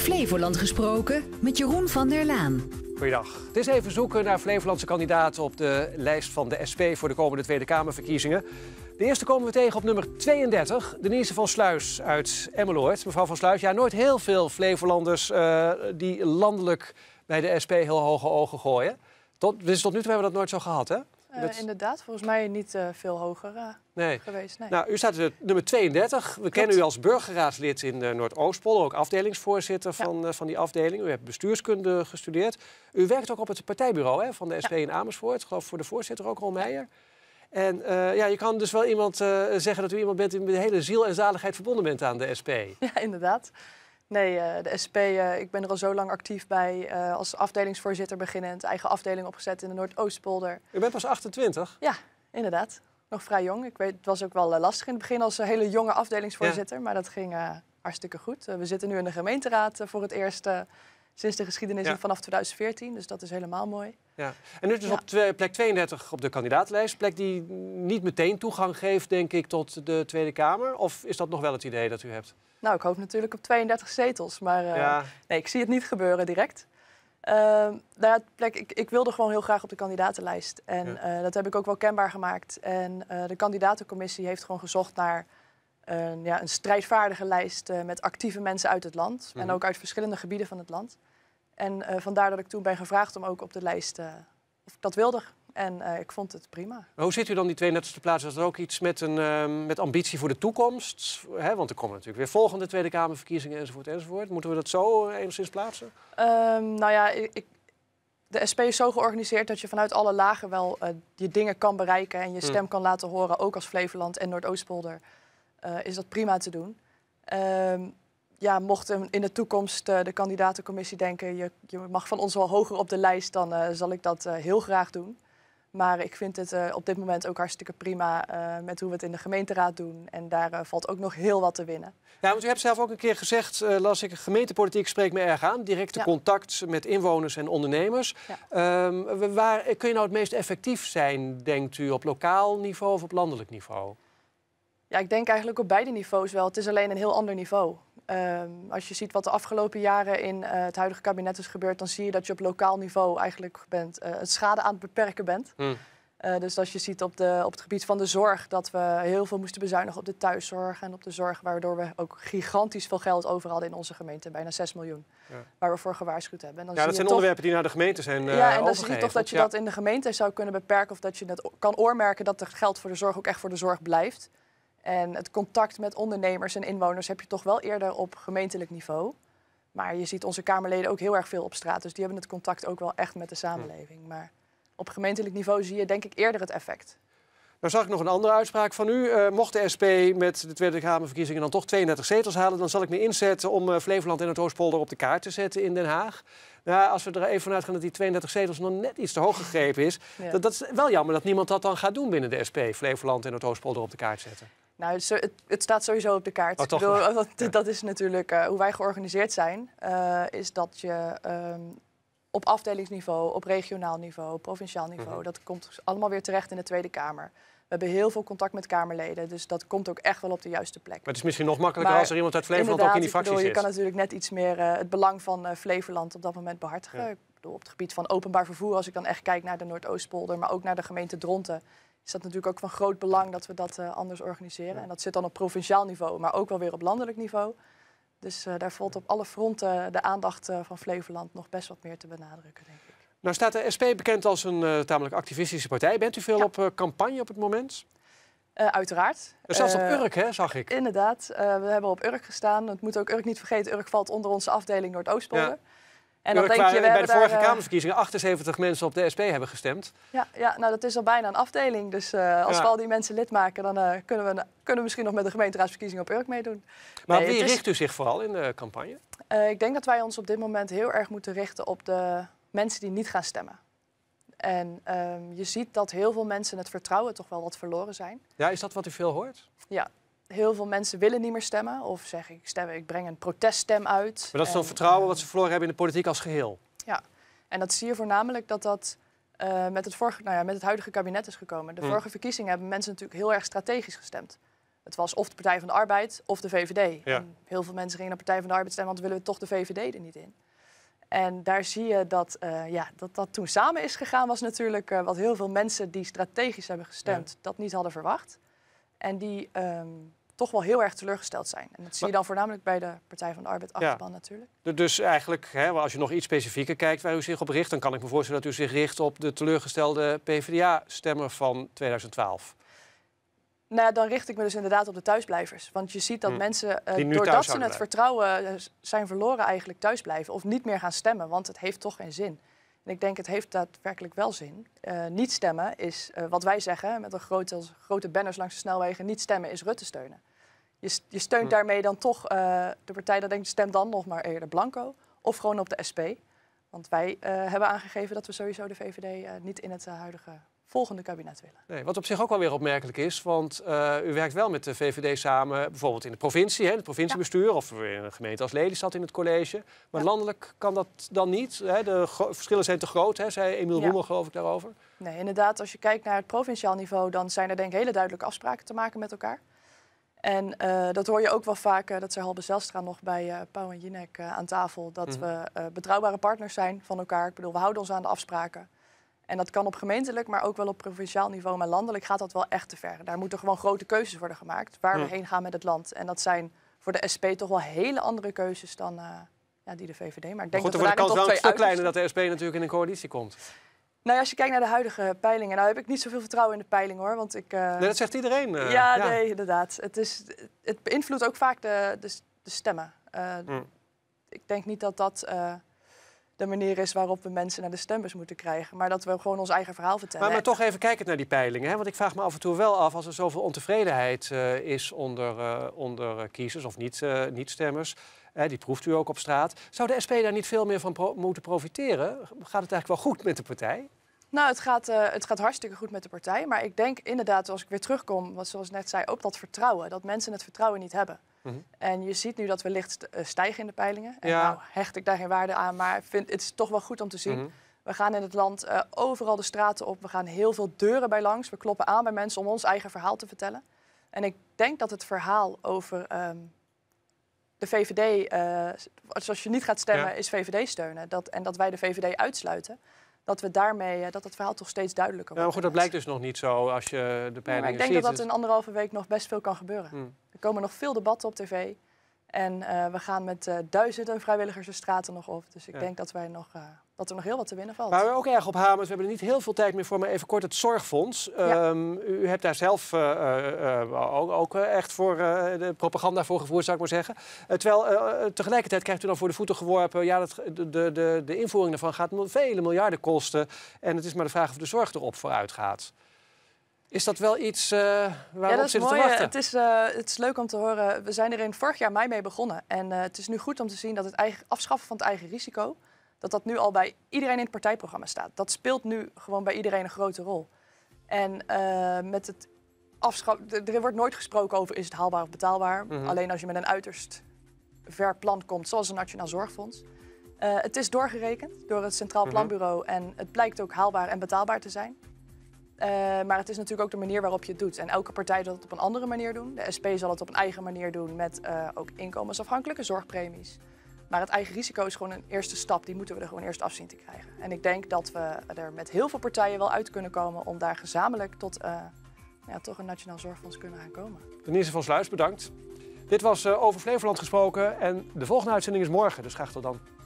Flevoland gesproken met Jeroen van der Laan. Goeiedag. Het is even zoeken naar Flevolandse kandidaten op de lijst van de SP voor de komende Tweede Kamerverkiezingen. De eerste komen we tegen op nummer 32, Denise van Sluis uit Emmeloord. Mevrouw van Sluis, ja, nooit heel veel Flevolanders eh, die landelijk bij de SP heel hoge ogen gooien. Tot, dus tot nu toe hebben we dat nooit zo gehad, hè? Eh, dat... Inderdaad, volgens mij niet eh, veel hoger eh, geweest. Nee. Nou, u staat dus nummer 32. We kennen u als burgerraadslid in Noordoostpol, ook afdelingsvoorzitter van, van die afdeling. U hebt bestuurskunde gestudeerd. U werkt ook op het partijbureau hè, van de SP in Amersfoort, geloof voor de voorzitter ook, Ron Meijer. En ja, je kan dus wel iemand zeggen dat u iemand bent die met de hele ziel en zaligheid verbonden bent aan de SP. Ja, inderdaad. Nee, eh, de SP, eh, ik ben er al zo lang actief bij. Eh, als afdelingsvoorzitter beginnend, eigen afdeling opgezet in de Noordoostpolder. U bent pas 28? Ja, inderdaad. Nog vrij jong. Ik weet, het was ook wel lastig in het begin als hele jonge afdelingsvoorzitter, maar dat ging hartstikke goed. we zitten nu in de gemeenteraad voor het eerst sinds de geschiedenis vanaf 2014, dus dat is helemaal mooi. Ja. En nu dus op plek 32 op de kandidaatlijst. Plek die niet meteen toegang geeft, denk ik, tot de Tweede Kamer. Of is dat nog wel het idee dat u hebt? Nou, ik hoop natuurlijk op 32 zetels, maar eh, nee, ik zie het niet gebeuren direct. Daar ehm, nou plek, ik, ik, wilde gewoon heel graag op de kandidatenlijst. En eh, dat heb ik ook wel kenbaar gemaakt. En eh, de kandidatencommissie heeft gewoon gezocht naar een, ja, een strijdvaardige lijst met actieve mensen uit het land. En mhm. ook uit verschillende gebieden van het land. En vandaar dat ik toen ben gevraagd om ook op de lijst, uh, of ik dat wilde. En eh, ik vond het prima. hoe zit u dan die 32e plaats? Is er ook iets met, een, ehm, met ambitie voor de toekomst? Hè, want er komen natuurlijk weer volgende Tweede Kamerverkiezingen enzovoort enzovoort. Moeten we dat zo eh, enigszins plaatsen? Ehm, nou ja, ik, de SP is zo georganiseerd dat je vanuit alle lagen wel uh, je dingen kan bereiken en je stem hmm. kan laten horen, ook als Flevoland en Noordoostpolder. is dat prima te doen. Ehm, ja, mocht in de toekomst de kandidatencommissie denken, je, je mag van ons wel hoger op de lijst, dan zal ik dat heel graag doen. Maar ik vind het eh, op dit moment ook hartstikke prima eh, met hoe we het in de gemeenteraad doen. En daar eh, valt ook nog heel wat te winnen. Ja, want u hebt zelf ook een keer gezegd, las ik, gemeentepolitiek spreekt me erg aan. Directe contact met inwoners en ondernemers. Ja. Ehm, waar kun je nou het meest effectief zijn, denkt u, op lokaal niveau of op landelijk niveau? Ja, ik denk eigenlijk op beide niveaus wel. Het is alleen een heel ander niveau. Ehm, als je ziet wat de afgelopen jaren in eh, het huidige kabinet is gebeurd, dan zie je dat je op lokaal niveau eigenlijk bent, uh, het schade aan het beperken bent. Hm. Eh, dus als je ziet op, de, op het gebied van de zorg dat we heel veel moesten bezuinigen op de thuiszorg en op de zorg, waardoor we ook gigantisch veel geld over hadden in onze gemeente, bijna 6 miljoen, ja. waar we voor gewaarschuwd hebben. En dan ja, dat zijn onderwerpen die naar de gemeente zijn uh, Ja, en dan zie je toch dat je dat in de gemeente zou kunnen beperken of dat je dat kan oormerken dat het geld voor de zorg ook echt voor de zorg blijft. En het contact met ondernemers en inwoners heb je toch wel eerder op gemeentelijk niveau. Maar je ziet onze Kamerleden ook heel erg veel op straat. Dus die hebben het contact ook wel echt met de samenleving. Maar op gemeentelijk niveau zie je denk ik eerder het effect. Nou zag ik nog een andere uitspraak van u. Eh, mocht de SP met de Tweede Kamerverkiezingen dan toch 32 zetels halen... dan zal ik me inzetten om eh, Flevoland en het Oostpolder op de kaart te zetten in Den Haag. Nou, als we er even vanuit gaan dat die 32 zetels nog net iets te hoog gegrepen is... Ja. Dat, dat, is wel jammer dat niemand dat dan gaat doen binnen de SP. Flevoland en het Oostpolder op de kaart zetten. Nou, het, het, staat sowieso op de kaart. Oh, Bedoel, Dat is natuurlijk eh, hoe wij georganiseerd zijn. Eh, is dat je ehm, op afdelingsniveau, op regionaal niveau, provinciaal niveau, mhm. dat komt allemaal weer terecht in de Tweede Kamer. We hebben heel veel contact met Kamerleden, dus dat komt ook echt wel op de juiste plek. Maar het is misschien nog makkelijker als er iemand uit Flevoland ook in die fractie zit. Je kan natuurlijk net iets meer eh, het belang van Flevoland op dat moment behartigen. op het gebied van openbaar vervoer, als ik dan echt kijk naar de Noordoostpolder, maar ook naar de gemeente Dronten is dat natuurlijk ook van groot belang dat we dat eh, anders organiseren. En dat zit dan op provinciaal niveau, maar ook wel weer op landelijk niveau. Dus eh, daar valt op alle fronten de aandacht eh, van Flevoland nog best wat meer te benadrukken, denk ik. Nou staat de SP bekend als een tamelijk activistische partij. Bent u veel op campagne op het moment? uiteraard. zelfs op Urk, hè, zag ik. Inderdaad. we hebben op Urk gestaan. Het moet ook Urk niet vergeten. Urk valt onder onze afdeling Noordoostpolder. Ja. En dat bij de vorige eh, Kamerverkiezingen 78 mensen op de SP hebben gestemd. Ja, ja nou dat is al bijna een afdeling. Dus eh, als we al die mensen lid maken, dan eh, kunnen, we, kunnen misschien nog met de gemeenteraadsverkiezingen op Urk meedoen. Maar wie richt u zich vooral in de campagne? ik denk dat wij ons op dit moment heel erg moeten richten op de mensen die niet gaan stemmen. En ehm, je ziet dat heel veel mensen het vertrouwen toch wel wat verloren zijn. Ja, is dat wat u veel hoort? Ja, heel veel mensen willen niet meer stemmen. Of zeggen, ik, stem, ik breng een proteststem uit. Maar dat is dan vertrouwen wat ehm, ze verloren hebben in de politiek als geheel. Ja, en dat zie je voornamelijk dat dat eh, met, het vorige, nou ja, met het huidige kabinet is gekomen. De mm. vorige verkiezingen hebben mensen natuurlijk heel erg strategisch gestemd. Het was of de Partij van de Arbeid of de VVD. En heel veel mensen gingen naar de Partij van de Arbeid stemmen, want willen we toch de VVD er niet in. En daar zie je dat eh, ja, dat, dat toen samen is gegaan, was natuurlijk eh, wat heel veel mensen die strategisch hebben gestemd, dat niet hadden verwacht. En die ehm, toch wel heel erg teleurgesteld zijn. En dat zie je dan voornamelijk bij de Partij van de Arbeid achterban natuurlijk. Dus eigenlijk, hè, als je nog iets specifieker kijkt waar u zich op richt, dan kan ik me voorstellen dat u zich richt op de teleurgestelde PvdA-stemmer van 2012. Nou dan richt ik me dus inderdaad op de thuisblijvers. Want je ziet dat hm. mensen, eh, doordat ze het vertrouwen eh, zijn verloren, eigenlijk thuisblijven of niet meer gaan stemmen. Want het heeft toch geen zin. En ik denk, het heeft daadwerkelijk wel zin. Eh, niet stemmen is wat wij zeggen, met een grote, grote banners langs de snelwegen. Niet stemmen is Rutte steunen. Je, je steunt daarmee dan toch eh, de partij dat denkt, stem dan nog maar eerder blanco. Of gewoon op de SP. Want wij eh, hebben aangegeven dat we sowieso de VVD eh, niet in het huidige volgende kabinet willen. Nee, wat op zich ook wel weer opmerkelijk is, want u werkt wel met de VVD samen, bijvoorbeeld in de provincie, hè, het provinciebestuur, of in een gemeente als Lelystad in het college. Maar landelijk kan dat dan niet. Hè? De verschillen zijn te groot, hè, zei Emiel ja. Roemer, geloof ik, daarover. Nee, inderdaad, als je kijkt naar het provinciaal niveau, dan zijn er denk ik hele duidelijke afspraken te maken met elkaar. En eh, dat hoor je ook wel vaak, eh, dat zei Halbe Zelstra nog bij uh, Pauw en Jinek aan tafel, dat mhm. we betrouwbare partners zijn van elkaar. Ik bedoel, we houden ons aan de afspraken. En dat kan op gemeentelijk, maar ook wel op provinciaal niveau. Maar landelijk gaat dat wel echt te ver. Daar moeten gewoon grote keuzes worden gemaakt waar we mhm. heen gaan met het land. En dat zijn voor de SP toch wel hele andere keuzes dan ja, die de VVD. Maar ik denk dat we daar de kans wel een kleiner dat de SP natuurlijk in een coalitie komt. Nou als je kijkt naar de huidige peilingen, nou heb ik niet zoveel vertrouwen in de peiling hoor. Want ik, eh, Nee, dat zegt iedereen. Eh, ja, nee, inderdaad. Het, is, het beïnvloedt ook vaak de, de, de stemmen. Eh, mm. Ik denk niet dat dat de manier is waarop we mensen naar de stembus moeten krijgen. Maar dat we gewoon ons eigen verhaal vertellen. Maar, maar toch even kijkend naar die peilingen. Hè? Want ik vraag me af en toe wel af, als er zoveel ontevredenheid is onder, onder kiezers of niet-stemmers. Niet die proeft u ook op straat. Zou de SP daar niet veel meer van moeten profiteren? Gaat het eigenlijk wel goed met de partij? Nou, het gaat, eh, het gaat hartstikke goed met de partij. Maar ik denk inderdaad, als ik weer terugkom, wat zoals ik net zei, ook dat vertrouwen. Dat mensen het vertrouwen niet hebben. Mhm. En je ziet nu dat we licht eh, stijgen in de peilingen. En nou hecht ik daar geen waarde aan, maar vind, het is toch wel goed om te zien. Mhm. We gaan in het land eh, overal de straten op. We gaan heel veel deuren bij langs. We kloppen aan bij mensen om ons eigen verhaal te vertellen. En ik denk dat het verhaal over ehm, de VVD, eh, als je niet gaat stemmen, is VVD steunen. Dat, en dat wij de VVD uitsluiten. Dat we daarmee, eh, dat het verhaal toch steeds duidelijker nou, wordt. maar goed, dat blijkt dus nog niet zo als je de nou, peilingen ziet. ik denk dat dat dus- in anderhalve week nog best veel kan gebeuren. Hmm. Er komen nog veel debatten op tv. En eh, we gaan met eh, duizenden vrijwilligers de straten nog op. Dus ik denk dat, wij nog, eh, dat er nog heel wat te winnen valt. Waar we ook erg op hamers, we hebben er niet heel veel tijd meer voor, maar even kort het Zorgfonds. Ehm, u hebt daar zelf ook, ook, echt voor de propaganda voor gevoerd, zou ik maar zeggen. terwijl tegelijkertijd krijgt u dan voor de voeten geworpen... ja, de, de, de, de invoering daarvan gaat vele miljarden kosten. En het is maar de vraag of de zorg erop vooruit gaat. Is dat wel iets eh, waar we ja, zit te eh, wachten? Het is, uh, het is leuk om te horen. We zijn er in vorig jaar mei mee begonnen. En het is nu goed om te zien dat het afschaffen van het eigen risico... dat dat nu al bij iedereen in het partijprogramma staat. Dat speelt nu gewoon bij iedereen een grote rol. En met het afschaffen... Er wordt nooit gesproken over is het haalbaar of betaalbaar. Mhm. Alleen als je met een uiterst ver plan komt, zoals een Nationaal Zorgfonds. het is doorgerekend door het Centraal mhm. Planbureau. En het blijkt ook haalbaar en betaalbaar te zijn. Eh, maar het is natuurlijk ook de manier waarop je het doet. En elke partij zal het op een andere manier doen. De SP zal het op een eigen manier doen met eh, ook inkomensafhankelijke zorgpremies. Maar het eigen risico is gewoon een eerste stap. Die moeten we er gewoon eerst afzien te krijgen. En ik denk dat we er met heel veel partijen wel uit kunnen komen om daar gezamenlijk tot eh, ja, toch een nationaal zorgfonds kunnen aankomen. komen. Denise van Sluis, bedankt. Dit was Over Flevoland gesproken en de volgende uitzending is morgen, dus graag tot dan.